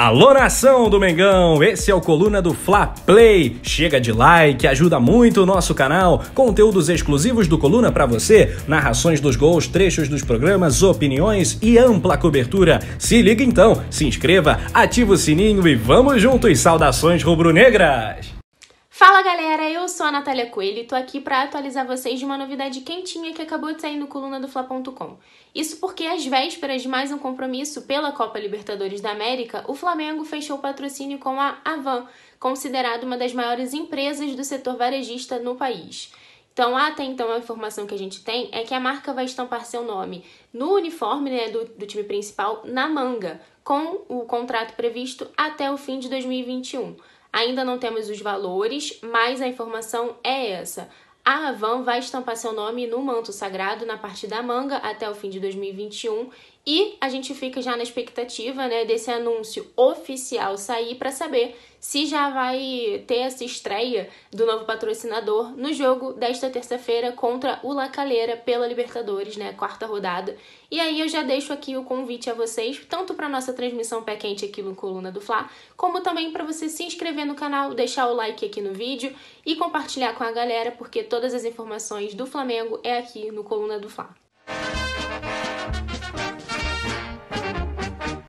Alô nação do Mengão, esse é o Coluna do Fla Play. Chega de like, ajuda muito o nosso canal. Conteúdos exclusivos do Coluna para você, narrações dos gols, trechos dos programas, opiniões e ampla cobertura. Se liga então, se inscreva, ativa o sininho e vamos juntos. Saudações rubro-negras. Fala galera, eu sou a Natália Coelho e tô aqui para atualizar vocês de uma novidade quentinha que acabou de sair no coluna do Fla.com. Isso porque, às vésperas de mais um compromisso pela Copa Libertadores da América, o Flamengo fechou o patrocínio com a Avan, considerada uma das maiores empresas do setor varejista no país. Então, até então, a informação que a gente tem é que a marca vai estampar seu nome no uniforme né, do, do time principal na manga, com o contrato previsto até o fim de 2021. Ainda não temos os valores, mas a informação é essa. A Havan vai estampar seu nome no manto sagrado na parte da manga até o fim de 2021 e a gente fica já na expectativa né, desse anúncio oficial sair para saber se já vai ter essa estreia do novo patrocinador no jogo desta terça-feira contra o La Calera pela Libertadores, né? Quarta rodada. E aí eu já deixo aqui o convite a vocês, tanto para nossa transmissão pé quente aqui no Coluna do Fla, como também para você se inscrever no canal, deixar o like aqui no vídeo e compartilhar com a galera, porque todas as informações do Flamengo é aqui no Coluna do Fla.